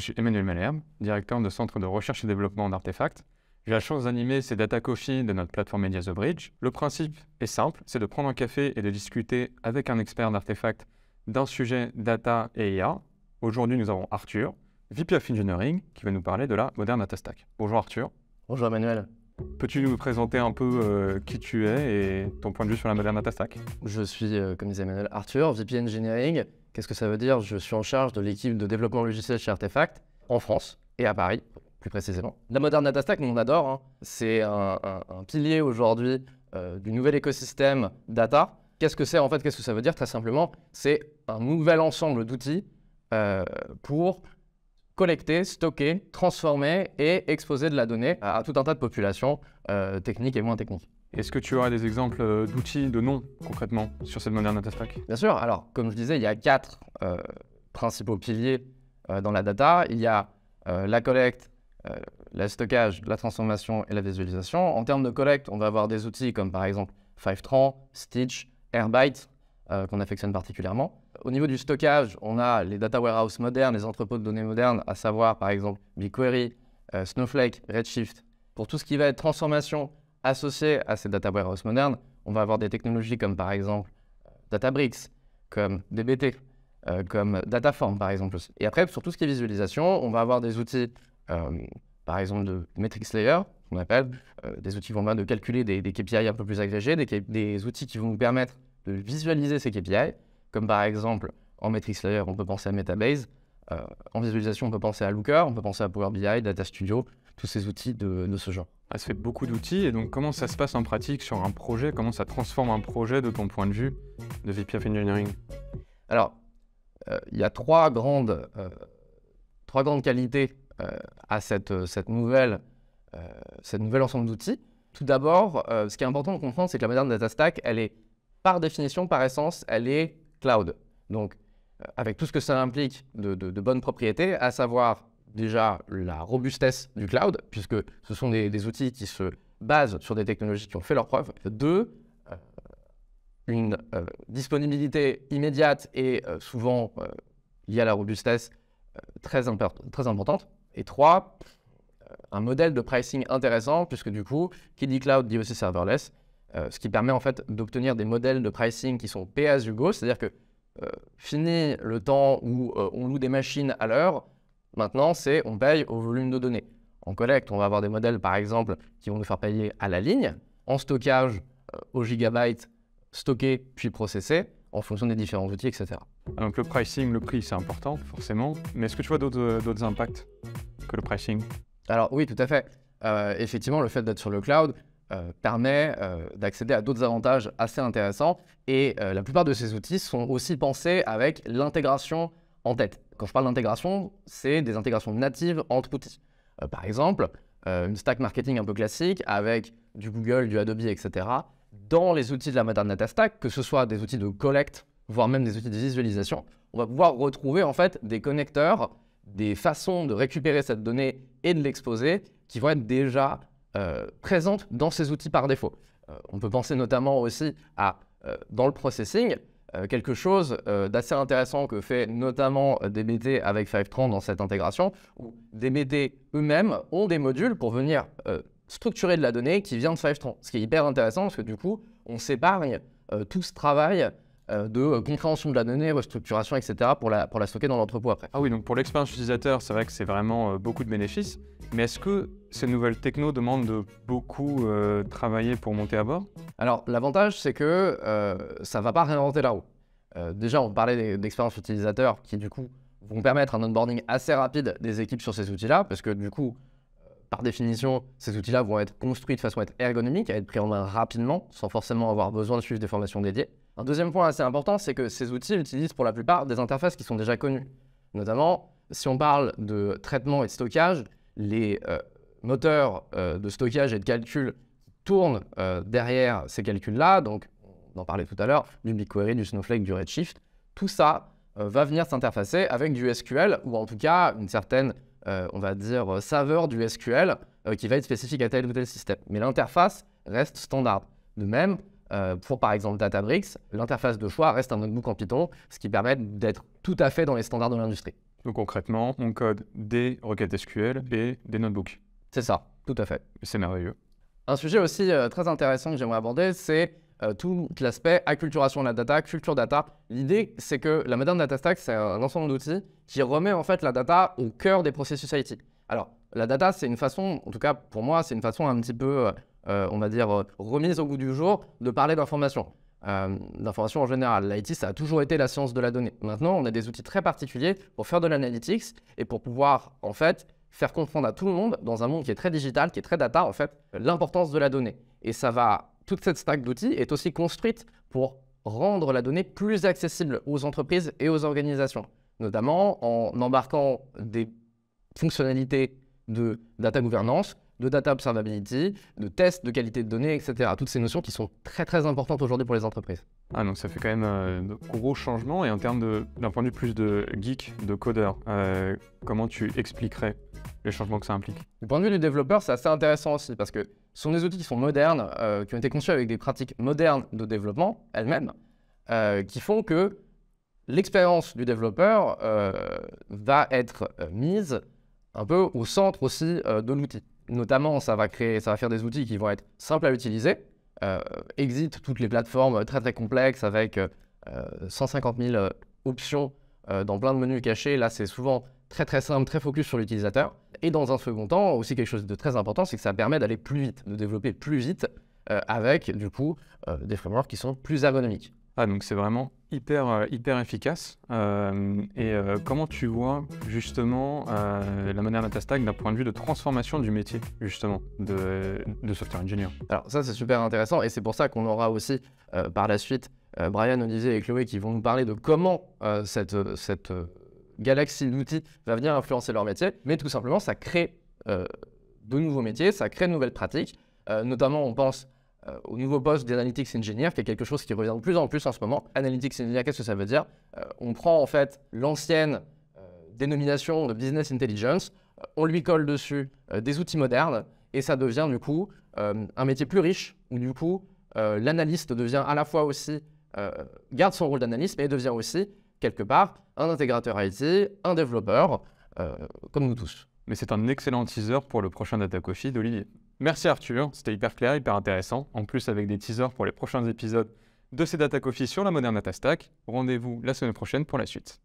suis Emmanuel Malherbe, directeur de Centre de recherche et développement d'artefacts. J'ai la chance d'animer ces data coffee de notre plateforme Media The Bridge. Le principe est simple, c'est de prendre un café et de discuter avec un expert d'artefacts d'un sujet data et IA. Aujourd'hui, nous avons Arthur, VP of Engineering, qui va nous parler de la moderne Data Stack. Bonjour Arthur. Bonjour Emmanuel. Peux-tu nous présenter un peu euh, qui tu es et ton point de vue sur la Data Stack Je suis, euh, comme disait Emmanuel, Arthur, VP Engineering. Qu'est-ce que ça veut dire Je suis en charge de l'équipe de développement logiciel chez Artefact, en France et à Paris, plus précisément. La Modern Data Stack, nous on adore. Hein. C'est un, pilier aujourd'hui euh, du nouvel écosystème data. Qu'est-ce que c'est en fait Qu'est-ce que ça veut dire Très simplement, c'est un nouvel ensemble d'outils pour collecter, stocker, transformer et exposer de la donnée à, tout un tas de populations euh, techniques et moins techniques. Est-ce que tu aurais des exemples euh, d'outils, de noms concrètement sur cette moderne data stack Bien sûr. Alors, comme je disais, il y a quatre euh, principaux piliers dans la data. Il y a la collecte, le stockage, la transformation et la visualisation. En termes de collecte, on va avoir des outils comme par exemple Fivetran, Stitch, Airbyte, qu'on affectionne particulièrement au niveau du stockage, on a les data warehouse modernes, les entrepôts de données modernes, à savoir par exemple BigQuery, euh, Snowflake, Redshift. Pour tout ce qui va être transformation associée à ces data warehouse modernes, on va avoir des technologies comme par exemple euh, Databricks, comme DBT, euh, comme Dataform par exemple. Et après, sur tout ce qui est visualisation, on va avoir des outils, par exemple de Matrix Layer, qu'on appelle, des outils qui vont permettre de calculer des, des, KPI un peu plus agrégés, des, des outils qui vont nous permettre de visualiser ces KPI comme par exemple en matrix layer, on peut penser à Metabase. Euh, en visualisation, on peut penser à Looker, on peut penser à Power BI, Data Studio, tous ces outils de, ce genre. Ah, ça fait beaucoup d'outils, et donc comment ça se passe en pratique sur un projet Comment ça transforme un projet de ton point de vue de VP Engineering Alors, euh, il y a trois grandes, euh, trois grandes qualités à cette, cette nouvelle, cette nouvelle ensemble d'outils. Tout d'abord, ce qui est important de comprendre, c'est que la moderne data stack, elle est par définition, par essence, elle est cloud. Donc, euh, avec tout ce que ça implique de, bonnes propriétés, à savoir déjà la robustesse du cloud, puisque ce sont des, outils qui se basent sur des technologies qui ont fait leur preuve. Deux, euh, une euh, disponibilité immédiate et souvent il liée à la robustesse très, très, importante. Et trois, un modèle de pricing intéressant, puisque du coup, qui dit cloud dit aussi serverless. Euh, ce qui permet en fait d'obtenir des modèles de pricing qui sont pay as you go, c'est-à-dire que euh, fini le temps où euh, on loue des machines à l'heure, maintenant c'est on paye au volume de données. En collecte, on va avoir des modèles par exemple qui vont nous faire payer à la ligne, en stockage au gigabyte, stocké puis processé en fonction des différents outils, etc. Ah, donc le pricing, le prix, c'est important forcément, mais est-ce que tu vois d'autres impacts que le pricing Alors oui, tout à fait. effectivement, le fait d'être sur le cloud, euh, permet euh, d'accéder à d'autres avantages assez intéressants. Et euh, la plupart de ces outils sont aussi pensés avec l'intégration en tête. Quand je parle d'intégration, c'est des intégrations natives entre outils. par exemple, une stack marketing un peu classique avec du Google, du Adobe, etc. Dans les outils de la Modern Data Stack, que ce soit des outils de collecte, voire même des outils de visualisation, on va pouvoir retrouver en fait des connecteurs, des façons de récupérer cette donnée et de l'exposer qui vont être déjà euh, présente dans ces outils par défaut. Euh, on peut penser notamment aussi à, euh, dans le processing, quelque chose d'assez intéressant que fait notamment des DBT avec FiveTron dans cette intégration, où DBT eux-mêmes ont des modules pour venir structurer de la donnée qui vient de Fivetron, ce qui est hyper intéressant parce que du coup, on s'épargne tout ce travail euh, de euh, compréhension de la donnée, restructuration, etc. pour la, pour la stocker dans l'entrepôt après. Ah oui, donc pour l'expérience utilisateur, c'est vrai que c'est vraiment euh, beaucoup de bénéfices. Mais est-ce que ces nouvelles techno demandent de beaucoup travailler pour monter à bord Alors, l'avantage, c'est que ça ne va pas réinventer la roue. déjà, on parlait d'expérience utilisateur qui, du coup, vont permettre un onboarding assez rapide des équipes sur ces outils-là, parce que, du coup, par définition, ces outils-là vont être construits de façon à être ergonomique, à être pris en main rapidement, sans forcément avoir besoin de suivre des formations dédiées. Un deuxième point assez important, c'est que ces outils utilisent pour la plupart des interfaces qui sont déjà connues. Notamment, si on parle de traitement et de stockage, les euh, moteurs euh, de stockage et de calcul tournent euh, derrière ces calculs-là, donc on en parlait tout à l'heure, du BigQuery, du Snowflake, du Redshift, tout ça va venir s'interfacer avec du SQL, ou en tout cas une certaine, on va dire, saveur du SQL qui va être spécifique à tel ou tel système. Mais l'interface reste standard. De même, euh, pour par exemple Databricks, l'interface de choix reste un notebook en Python, ce qui permet d'être tout à fait dans les standards de l'industrie. Donc concrètement, on code des requêtes SQL et des notebooks. C'est ça, tout à fait. C'est merveilleux. Un sujet aussi euh, très intéressant que j'aimerais aborder, c'est euh, tout l'aspect acculturation de la data, culture data. L'idée, c'est que la moderne data stack, c'est un ensemble d'outils qui remet en fait la data au cœur des processus IT. Alors, la data, c'est une façon, en tout cas pour moi, c'est une façon un petit peu, euh, on va dire, euh, remise au goût du jour de parler d'information. Euh, d'information en général. L'IT, ça a toujours été la science de la donnée. Maintenant, on a des outils très particuliers pour faire de l'analytics et pour pouvoir, en fait, faire comprendre à tout le monde, dans un monde qui est très digital, qui est très data, en fait, l'importance de la donnée. Et ça va, toute cette stack d'outils est aussi construite pour rendre la donnée plus accessible aux entreprises et aux organisations, notamment en embarquant des fonctionnalités de data gouvernance, de data observability, de tests de qualité de données, etc. Toutes ces notions qui sont très très importantes aujourd'hui pour les entreprises. Ah non, ça fait quand même de euh, gros changements. Et en termes d'un point de vue plus de geek, de codeur, euh, comment tu expliquerais les changements que ça implique Du point de vue du développeur, c'est assez intéressant aussi parce que ce sont des outils qui sont modernes, euh, qui ont été conçus avec des pratiques modernes de développement elles-mêmes, qui font que l'expérience du développeur va être mise un peu au centre aussi euh, de l'outil. Notamment, ça va, créer, ça va faire des outils qui vont être simples à utiliser. Euh, exit toutes les plateformes euh, très très complexes avec 150 000 options dans plein de menus cachés. Là, c'est souvent très très simple, très focus sur l'utilisateur. Et dans un second temps, aussi quelque chose de très important, c'est que ça permet d'aller plus vite, de développer plus vite avec du coup des frameworks qui sont plus ergonomiques. Ah, donc c'est vraiment hyper, euh, hyper efficace. Euh, et euh, comment tu vois justement la manière d'Atastack d'un point de vue de transformation du métier justement de, de software engineer Alors ça c'est super intéressant et c'est pour ça qu'on aura aussi par la suite Brian, Olivier et Chloé qui vont nous parler de comment cette, cette galaxie d'outils va venir influencer leur métier. Mais tout simplement ça crée de nouveaux métiers, ça crée de nouvelles pratiques. notamment on pense euh, au nouveau poste d'analytics engineer, qui est quelque chose qui revient de plus en plus en ce moment. Analytics engineer, qu'est-ce que ça veut dire euh, On prend en fait l'ancienne euh, dénomination de business intelligence, on lui colle dessus des outils modernes, et ça devient du coup un métier plus riche, où du coup l'analyste devient à la fois aussi, garde son rôle d'analyste, mais devient aussi, quelque part, un intégrateur IT, un développeur, comme nous tous. Mais c'est un excellent teaser pour le prochain Data Coffee d'Olivier. Merci Arthur, c'était hyper clair, hyper intéressant. En plus, avec des teasers pour les prochains épisodes de ces Data Coffee sur la moderne Data Stack. Rendez-vous la semaine prochaine pour la suite.